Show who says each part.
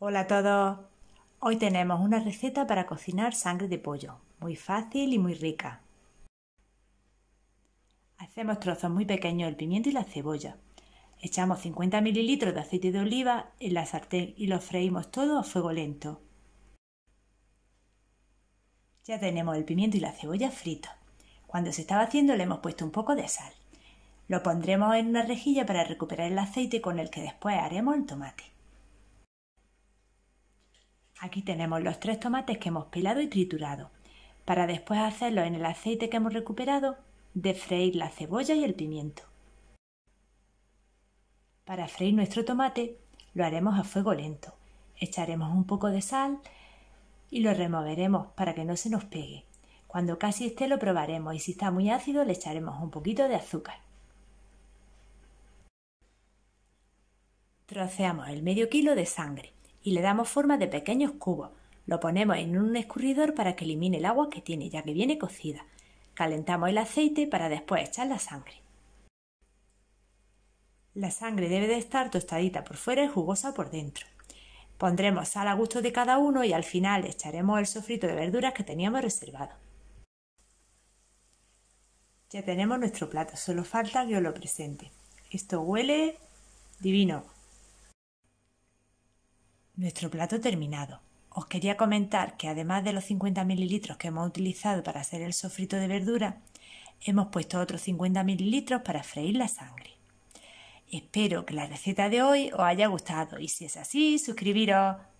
Speaker 1: Hola a todos. Hoy tenemos una receta para cocinar sangre de pollo, muy fácil y muy rica. Hacemos trozos muy pequeños el pimiento y la cebolla. Echamos 50 ml de aceite de oliva en la sartén y lo freímos todo a fuego lento. Ya tenemos el pimiento y la cebolla fritos. Cuando se estaba haciendo le hemos puesto un poco de sal. Lo pondremos en una rejilla para recuperar el aceite con el que después haremos el tomate. Aquí tenemos los tres tomates que hemos pelado y triturado, para después hacerlo en el aceite que hemos recuperado, de la cebolla y el pimiento. Para freír nuestro tomate lo haremos a fuego lento. Echaremos un poco de sal y lo removeremos para que no se nos pegue. Cuando casi esté lo probaremos y si está muy ácido le echaremos un poquito de azúcar. Troceamos el medio kilo de sangre y le damos forma de pequeños cubos. Lo ponemos en un escurridor para que elimine el agua que tiene ya que viene cocida. Calentamos el aceite para después echar la sangre. La sangre debe de estar tostadita por fuera y jugosa por dentro. Pondremos sal a gusto de cada uno y al final echaremos el sofrito de verduras que teníamos reservado. Ya tenemos nuestro plato, solo falta que os lo presente. Esto huele divino. Nuestro plato terminado. Os quería comentar que además de los 50 mililitros que hemos utilizado para hacer el sofrito de verdura, hemos puesto otros 50 mililitros para freír la sangre. Espero que la receta de hoy os haya gustado y si es así, suscribiros.